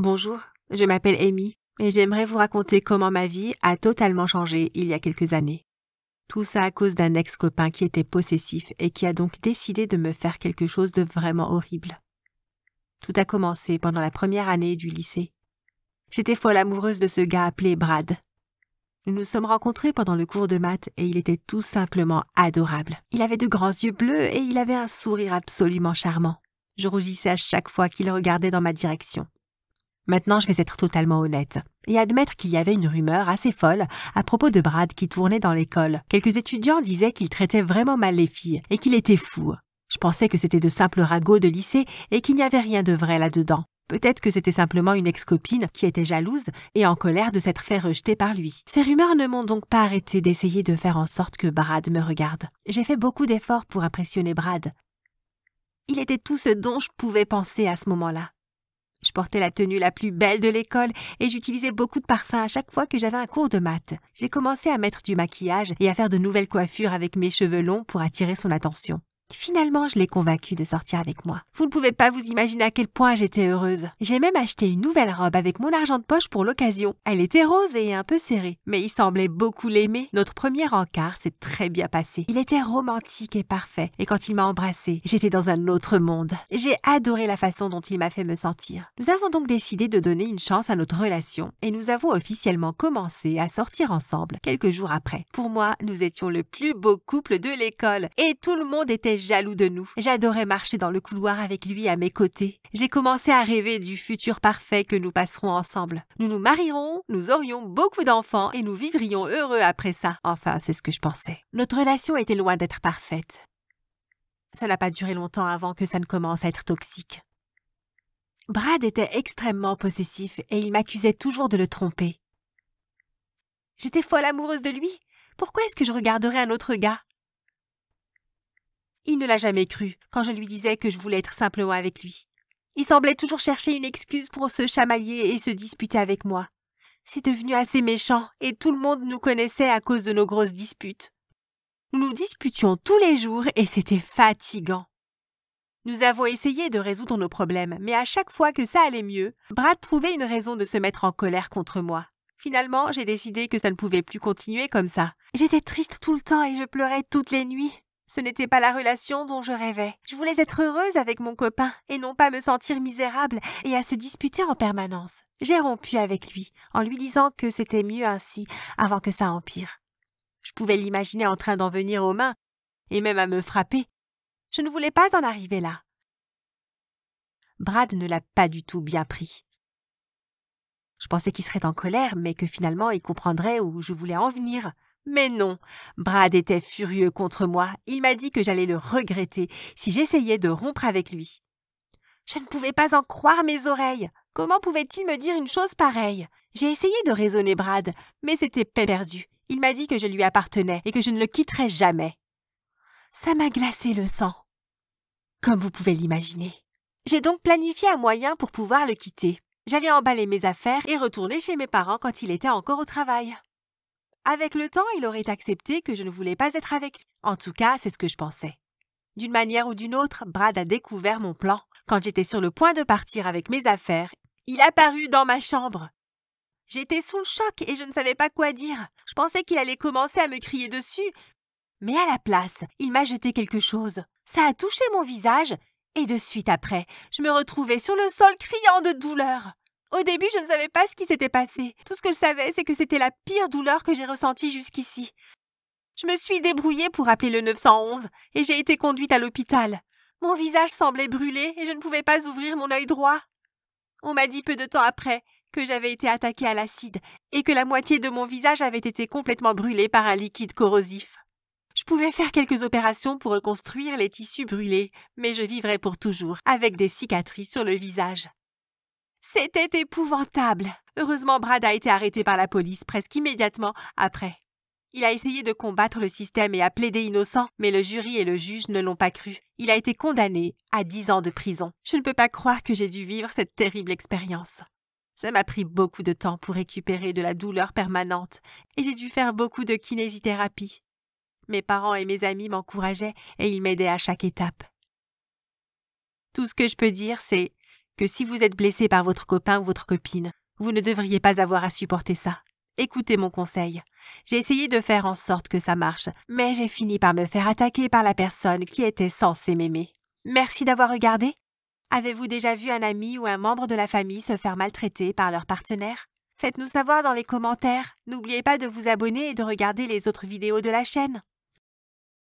Bonjour, je m'appelle Amy et j'aimerais vous raconter comment ma vie a totalement changé il y a quelques années. Tout ça à cause d'un ex-copain qui était possessif et qui a donc décidé de me faire quelque chose de vraiment horrible. Tout a commencé pendant la première année du lycée. J'étais folle amoureuse de ce gars appelé Brad. Nous nous sommes rencontrés pendant le cours de maths et il était tout simplement adorable. Il avait de grands yeux bleus et il avait un sourire absolument charmant. Je rougissais à chaque fois qu'il regardait dans ma direction. Maintenant, je vais être totalement honnête et admettre qu'il y avait une rumeur assez folle à propos de Brad qui tournait dans l'école. Quelques étudiants disaient qu'il traitait vraiment mal les filles et qu'il était fou. Je pensais que c'était de simples ragots de lycée et qu'il n'y avait rien de vrai là-dedans. Peut-être que c'était simplement une ex-copine qui était jalouse et en colère de s'être fait rejeter par lui. Ces rumeurs ne m'ont donc pas arrêté d'essayer de faire en sorte que Brad me regarde. J'ai fait beaucoup d'efforts pour impressionner Brad. Il était tout ce dont je pouvais penser à ce moment-là. Je portais la tenue la plus belle de l'école et j'utilisais beaucoup de parfums à chaque fois que j'avais un cours de maths. J'ai commencé à mettre du maquillage et à faire de nouvelles coiffures avec mes cheveux longs pour attirer son attention. Finalement, je l'ai convaincu de sortir avec moi. Vous ne pouvez pas vous imaginer à quel point j'étais heureuse. J'ai même acheté une nouvelle robe avec mon argent de poche pour l'occasion. Elle était rose et un peu serrée, mais il semblait beaucoup l'aimer. Notre premier encart s'est très bien passé. Il était romantique et parfait, et quand il m'a embrassée, j'étais dans un autre monde. J'ai adoré la façon dont il m'a fait me sentir. Nous avons donc décidé de donner une chance à notre relation, et nous avons officiellement commencé à sortir ensemble quelques jours après. Pour moi, nous étions le plus beau couple de l'école, et tout le monde était jaloux de nous. J'adorais marcher dans le couloir avec lui à mes côtés. J'ai commencé à rêver du futur parfait que nous passerons ensemble. Nous nous marierons, nous aurions beaucoup d'enfants et nous vivrions heureux après ça. Enfin, c'est ce que je pensais. Notre relation était loin d'être parfaite. Ça n'a pas duré longtemps avant que ça ne commence à être toxique. Brad était extrêmement possessif et il m'accusait toujours de le tromper. J'étais folle amoureuse de lui. Pourquoi est-ce que je regarderais un autre gars il ne l'a jamais cru quand je lui disais que je voulais être simplement avec lui. Il semblait toujours chercher une excuse pour se chamailler et se disputer avec moi. C'est devenu assez méchant et tout le monde nous connaissait à cause de nos grosses disputes. Nous nous disputions tous les jours et c'était fatigant. Nous avons essayé de résoudre nos problèmes, mais à chaque fois que ça allait mieux, Brad trouvait une raison de se mettre en colère contre moi. Finalement, j'ai décidé que ça ne pouvait plus continuer comme ça. J'étais triste tout le temps et je pleurais toutes les nuits. Ce n'était pas la relation dont je rêvais. Je voulais être heureuse avec mon copain et non pas me sentir misérable et à se disputer en permanence. J'ai rompu avec lui en lui disant que c'était mieux ainsi avant que ça empire. Je pouvais l'imaginer en train d'en venir aux mains et même à me frapper. Je ne voulais pas en arriver là. Brad ne l'a pas du tout bien pris. Je pensais qu'il serait en colère, mais que finalement il comprendrait où je voulais en venir. Mais non, Brad était furieux contre moi. Il m'a dit que j'allais le regretter si j'essayais de rompre avec lui. Je ne pouvais pas en croire mes oreilles. Comment pouvait-il me dire une chose pareille J'ai essayé de raisonner Brad, mais c'était perdu. Il m'a dit que je lui appartenais et que je ne le quitterais jamais. Ça m'a glacé le sang. Comme vous pouvez l'imaginer. J'ai donc planifié un moyen pour pouvoir le quitter. J'allais emballer mes affaires et retourner chez mes parents quand il était encore au travail. Avec le temps, il aurait accepté que je ne voulais pas être avec lui. En tout cas, c'est ce que je pensais. D'une manière ou d'une autre, Brad a découvert mon plan. Quand j'étais sur le point de partir avec mes affaires, il apparut dans ma chambre. J'étais sous le choc et je ne savais pas quoi dire. Je pensais qu'il allait commencer à me crier dessus. Mais à la place, il m'a jeté quelque chose. Ça a touché mon visage et de suite après, je me retrouvais sur le sol criant de douleur. Au début, je ne savais pas ce qui s'était passé. Tout ce que je savais, c'est que c'était la pire douleur que j'ai ressentie jusqu'ici. Je me suis débrouillée pour appeler le 911 et j'ai été conduite à l'hôpital. Mon visage semblait brûlé et je ne pouvais pas ouvrir mon œil droit. On m'a dit peu de temps après que j'avais été attaquée à l'acide et que la moitié de mon visage avait été complètement brûlée par un liquide corrosif. Je pouvais faire quelques opérations pour reconstruire les tissus brûlés, mais je vivrais pour toujours avec des cicatrices sur le visage. C'était épouvantable. Heureusement, Brad a été arrêté par la police presque immédiatement après. Il a essayé de combattre le système et a plaidé innocent, mais le jury et le juge ne l'ont pas cru. Il a été condamné à dix ans de prison. Je ne peux pas croire que j'ai dû vivre cette terrible expérience. Ça m'a pris beaucoup de temps pour récupérer de la douleur permanente, et j'ai dû faire beaucoup de kinésithérapie. Mes parents et mes amis m'encourageaient et ils m'aidaient à chaque étape. Tout ce que je peux dire, c'est que si vous êtes blessé par votre copain ou votre copine, vous ne devriez pas avoir à supporter ça. Écoutez mon conseil. J'ai essayé de faire en sorte que ça marche, mais j'ai fini par me faire attaquer par la personne qui était censée m'aimer. Merci d'avoir regardé. Avez-vous déjà vu un ami ou un membre de la famille se faire maltraiter par leur partenaire Faites-nous savoir dans les commentaires. N'oubliez pas de vous abonner et de regarder les autres vidéos de la chaîne.